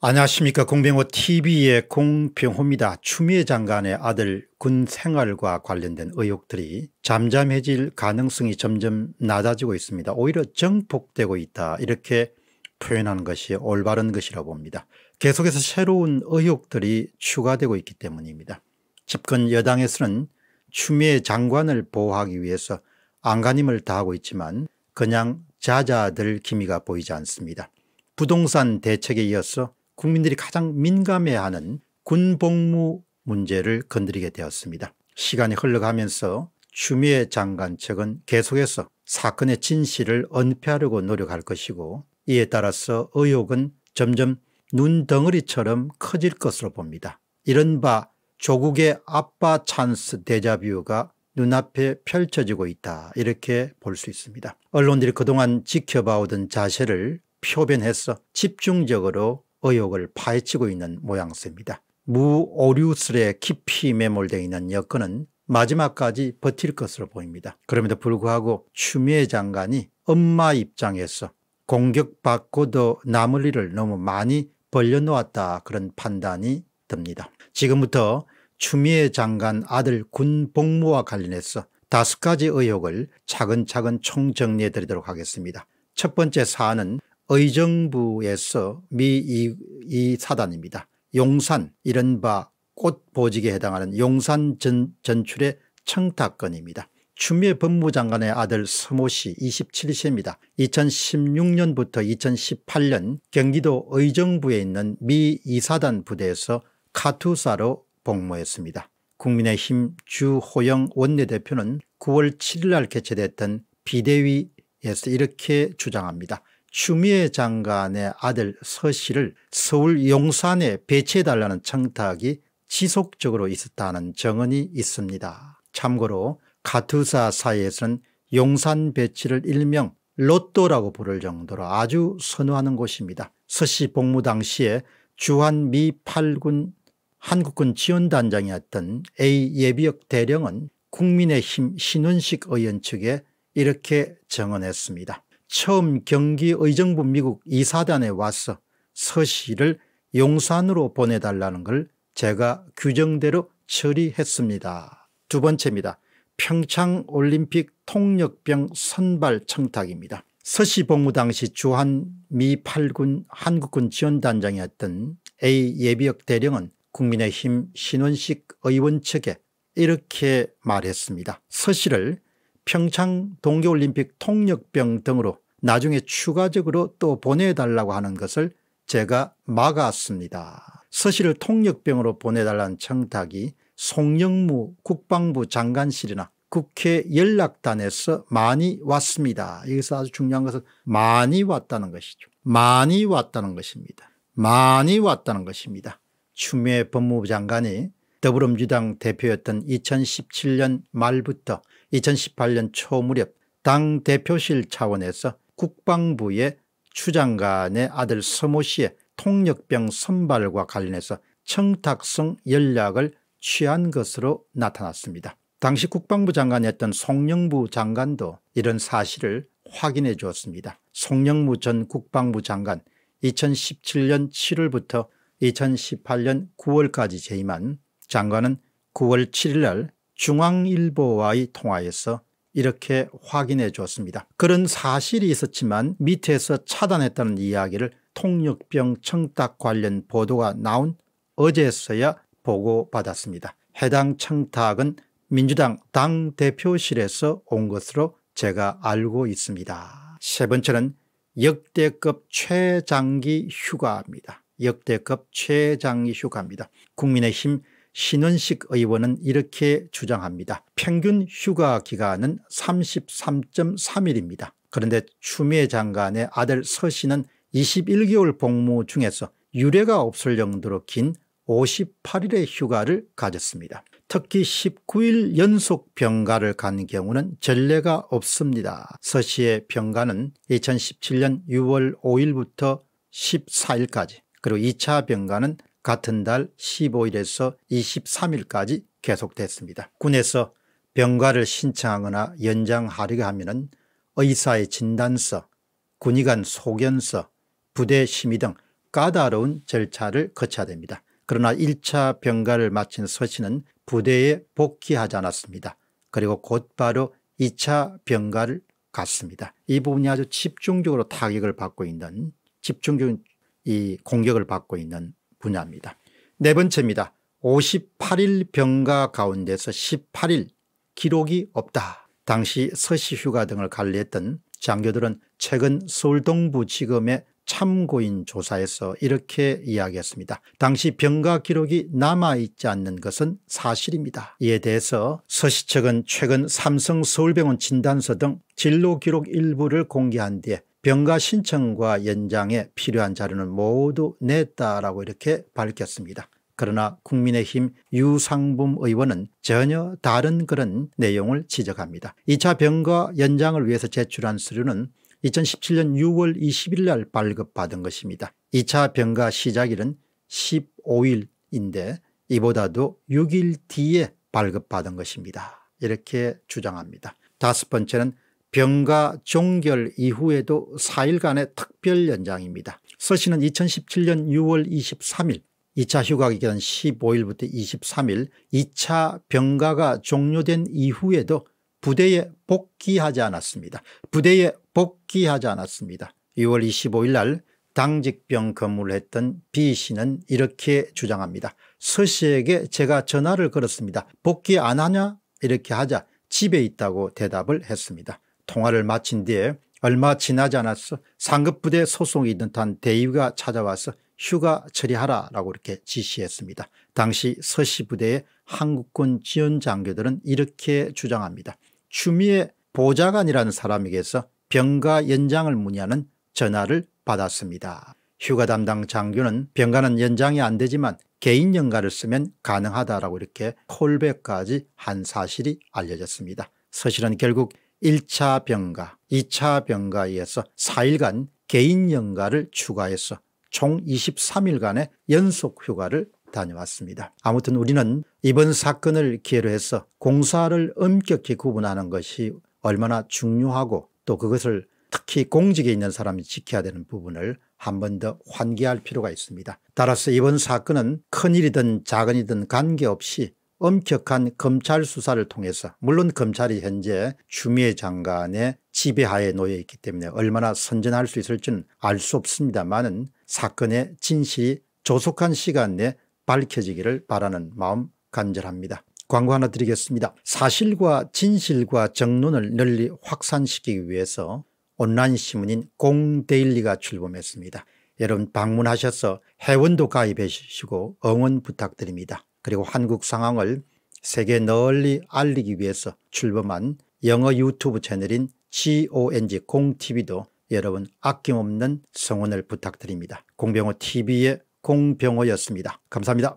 안녕하십니까 공병호 tv의 공병호입니다. 추미애 장관의 아들 군 생활과 관련된 의혹들이 잠잠해질 가능성이 점점 낮아지고 있습니다. 오히려 정폭되고 있다 이렇게 표현하는 것이 올바른 것이라고 봅니다. 계속해서 새로운 의혹들이 추가되고 있기 때문입니다. 집권 여당에서는 추미애 장관을 보호하기 위해서 안간힘을 다하고 있지만 그냥 자자들 기미가 보이지 않습니다. 부동산 대책에 이어서 국민들이 가장 민감해하는 군복무 문제를 건드리게 되었습니다. 시간이 흘러가면서 추미애 장관 측은 계속해서 사건의 진실을 은폐하려고 노력할 것이고 이에 따라서 의혹은 점점 눈덩어리처럼 커질 것으로 봅니다. 이른바 조국의 아빠 찬스 데자뷰가 눈앞에 펼쳐지고 있다 이렇게 볼 수 있습니다. 언론들이 그동안 지켜봐오던 자세를 표변해서 집중적으로 의혹을 파헤치고 있는 모양새입니다. 무오류술에 깊이 매몰되어 있는 여건은 마지막까지 버틸 것으로 보입니다. 그럼에도 불구하고 추미애 장관이 엄마 입장에서 공격받고도 남을 일을 너무 많이 벌려놓았다 그런 판단이 듭니다. 지금부터 추미애 장관 아들 군 복무와 관련해서 다섯 가지 의혹을 차근차근 총정리해 드리도록 하겠습니다. 첫 번째 사안은 의정부에서 미 이, 이 사단입니다. 용산 이른바 꽃보직에 해당하는 용산 전, 전출의 청탁권입니다 추미애 법무장관의 아들 서모씨 27세입니다. 2016년부터 2018년 경기도 의정부에 있는 미 이사단 부대에서 카투사로 복무했습니다. 국민의힘 주호영 원내대표는 9월 7일 날 개최됐던 비대위에서 이렇게 주장합니다. 추미애 장관의 아들 서 씨를 서울 용산에 배치해달라는 청탁이 지속적으로 있었다는 정언이 있습니다. 참고로 카투사 사이에서는 용산 배치를 일명 로또라고 부를 정도로 아주 선호하는 곳입니다. 서씨 복무 당시에 주한 미 8군 한국군 지원단장이었던 A 예비역 대령은 국민의힘 신원식 의원 측에 이렇게 정언했습니다. 처음 경기의정부 미국 이사단에 와서 서씨를 용산으로 보내달라는 걸 제가 규정대로 처리했습니다. 두 번째입니다. 평창올림픽 통역병 선발 청탁입니다. 서씨 복무 당시 주한 미 8군 한국군 지원단장이었던 A 예비역 대령은 국민의힘 신원식 의원 측에 이렇게 말했습니다. 서씨를 평창 동계올림픽 통역병 등으로 나중에 추가적으로 또 보내달라고 하는 것을 제가 막았습니다. 서씨를 통역병으로 보내달라는 청탁이 송영무 국방부 장관실이나 국회 연락단에서 많이 왔습니다. 여기서 아주 중요한 것은 많이 왔다는 것이죠. 많이 왔다는 것입니다. 많이 왔다는 것입니다. 추미애 법무부 장관이 더불어민주당 대표였던 2017년 말부터 2018년 초 무렵 당 대표실 차원에서 국방부의 추장관의 아들 서모 씨의 통역병 선발과 관련해서 청탁성 연락을 취한 것으로 나타났습니다. 당시 국방부 장관이었던 송영부 장관도 이런 사실을 확인해 주었습니다. 송영무 전 국방부 장관 2017년 7월부터 2018년 9월까지 재임한 장관은 9월 7일 날 중앙일보와의 통화에서 이렇게 확인해 주었습니다. 그런 사실이 있었지만 밑에서 차단했다는 이야기를 통역병 청탁 관련 보도가 나온 어제서야 보고받았습니다. 해당 청탁은 민주당 당대표실에서 온 것으로 제가 알고 있습니다. 세 번째는 역대급 최장기 휴가입니다. 역대급 최장기 휴가입니다. 국민의힘 신원식 의원은 이렇게 주장합니다. 평균 휴가 기간은 33.3일입니다. 그런데 추미애 장관의 아들 서 씨는 21개월 복무 중에서 유례가 없을 정도로 긴 58일의 휴가를 가졌습니다. 특히 19일 연속 병가를 간 경우는 전례가 없습니다. 서 씨의 병가는 2017년 6월 5일부터 14일까지 그리고 2차 병가는 같은 달 15일에서 23일까지 계속됐습니다. 군에서 병가를 신청하거나 연장하려고 하면 은 의사의 진단서, 군의관 소견서, 부대 심의 등 까다로운 절차를 거쳐야 됩니다. 그러나 1차 병가를 마친 서 씨는 부대에 복귀하지 않았습니다. 그리고 곧바로 2차 병가를 갔습니다. 이 부분이 아주 집중적으로 타격을 받고 있는 집중적인 이 공격을 받고 있는 분야입니다. 네 번째입니다. 58일 병가 가운데서 18일 기록이 없다. 당시 서시 휴가 등을 관리했던 장교들은 최근 서울 동부지검의 참고인 조사에서 이렇게 이야기했습니다. 당시 병가 기록이 남아있지 않는 것은 사실입니다. 이에 대해서 서시 측은 최근 삼성서울병원 진단서 등 진로 기록 일부를 공개한 뒤에 병가 신청과 연장에 필요한 자료는 모두 냈다라고 이렇게 밝혔습니다. 그러나 국민의힘 유상범 의원은 전혀 다른 그런 내용을 지적합니다. 2차 병가 연장을 위해서 제출한 서류는 2017년 6월 20일 날 발급받은 것입니다. 2차 병가 시작일은 15일인데 이보다도 6일 뒤에 발급받은 것입니다. 이렇게 주장합니다. 다섯 번째는 병가 종결 이후에도 4일간의 특별 연장입니다. 서신은 2017년 6월 23일 2차 휴가 기간 15일부터 23일 2차 병가가 종료된 이후에도 부대에 복귀하지 않았습니다. 부대에 복귀하지 않았습니다. 6월 25일 날 당직병 근무를 했던 B씨는 이렇게 주장합니다. 서씨에게 제가 전화를 걸었습니다. 복귀 안 하냐 이렇게 하자 집에 있다고 대답을 했습니다. 통화를 마친 뒤에 얼마 지나지 않았어 상급부대 소송이 있는 단 대위가 찾아와서 휴가 처리하라라고 이렇게 지시했습니다. 당시 서시 부대의 한국군 지원 장교들은 이렇게 주장합니다. 추미애 보좌관이라는 사람에게서 병가 연장을 문의하는 전화를 받았습니다. 휴가 담당 장교는 병가는 연장이 안 되지만 개인 연가를 쓰면 가능하다라고 이렇게 콜백까지 한 사실이 알려졌습니다. 서실은 결국 1차 병가, 2차 병가에 이어서 4일간 개인 연가를 추가해서 총 23일간의 연속 휴가를 다녀왔습니다. 아무튼 우리는 이번 사건을 기회로 해서 공사를 엄격히 구분하는 것이 얼마나 중요하고 또 그것을 특히 공직에 있는 사람이 지켜야 되는 부분을 한 번 더 환기할 필요가 있습니다. 따라서 이번 사건은 큰일이든 작은이든 관계없이 엄격한 검찰 수사를 통해서 물론 검찰이 현재 추미애 장관의 지배하에 놓여 있기 때문에 얼마나 선전할 수 있을지는 알 수 없습니다만은 사건의 진실이 조속한 시간 내에 밝혀지기를 바라는 마음 간절합니다. 광고 하나 드리겠습니다. 사실과 진실과 정론을 널리 확산시키기 위해서 온라인 신문인 공데일리가 출범했습니다. 여러분 방문하셔서 회원도 가입해 주시고 응원 부탁드립니다. 그리고 한국 상황을 세계 널리 알리기 위해서 출범한 영어 유튜브 채널인 GONG 공TV도 여러분 아낌없는 성원을 부탁드립니다. 공병호TV의 공병호였습니다. 감사합니다.